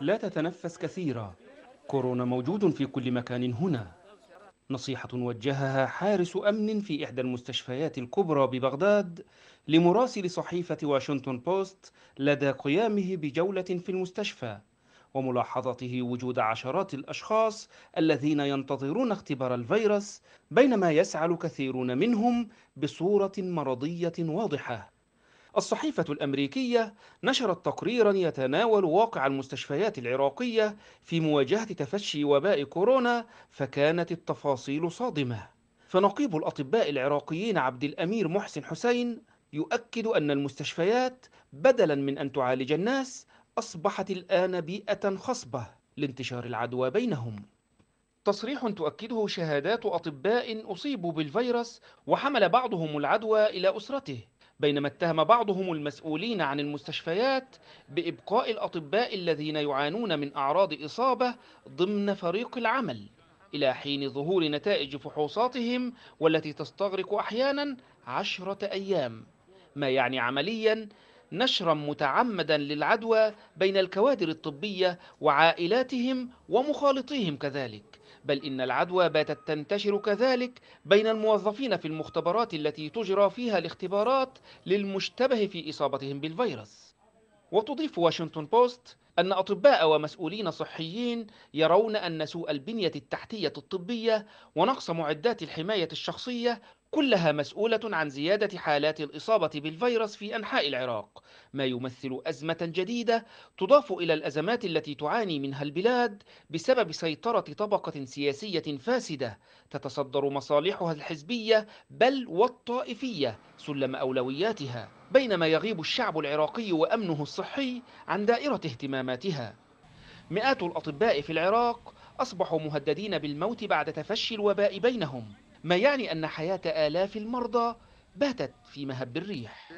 لا تتنفس كثيرا كورونا موجود في كل مكان هنا نصيحة وجهها حارس أمن في إحدى المستشفيات الكبرى ببغداد لمراسل صحيفة واشنطن بوست لدى قيامه بجولة في المستشفى وملاحظته وجود عشرات الأشخاص الذين ينتظرون اختبار الفيروس بينما يسعل كثيرون منهم بصورة مرضية واضحة الصحيفة الأمريكية نشرت تقريرا يتناول واقع المستشفيات العراقية في مواجهة تفشي وباء كورونا فكانت التفاصيل صادمة فنقيب الأطباء العراقيين عبد الأمير محسن حسين يؤكد أن المستشفيات بدلا من أن تعالج الناس أصبحت الآن بيئة خصبة لانتشار العدوى بينهم تصريح تؤكده شهادات أطباء أصيبوا بالفيروس وحمل بعضهم العدوى إلى أسرته بينما اتهم بعضهم المسؤولين عن المستشفيات بإبقاء الأطباء الذين يعانون من أعراض إصابة ضمن فريق العمل إلى حين ظهور نتائج فحوصاتهم والتي تستغرق أحيانا عشرة أيام ما يعني عمليا نشرا متعمدا للعدوى بين الكوادر الطبية وعائلاتهم ومخالطيهم كذلك بل إن العدوى باتت تنتشر كذلك بين الموظفين في المختبرات التي تجرى فيها الاختبارات للمشتبه في إصابتهم بالفيروس وتضيف واشنطن بوست أن أطباء ومسؤولين صحيين يرون أن سوء البنية التحتية الطبية ونقص معدات الحماية الشخصية كلها مسؤولة عن زيادة حالات الإصابة بالفيروس في أنحاء العراق، ما يمثل أزمة جديدة تضاف إلى الأزمات التي تعاني منها البلاد بسبب سيطرة طبقة سياسية فاسدة تتصدر مصالحها الحزبية بل والطائفية سلم أولوياتها. بينما يغيب الشعب العراقي وأمنه الصحي عن دائرة اهتماماتها مئات الأطباء في العراق أصبحوا مهددين بالموت بعد تفشي الوباء بينهم ما يعني أن حياة آلاف المرضى باتت في مهب الريح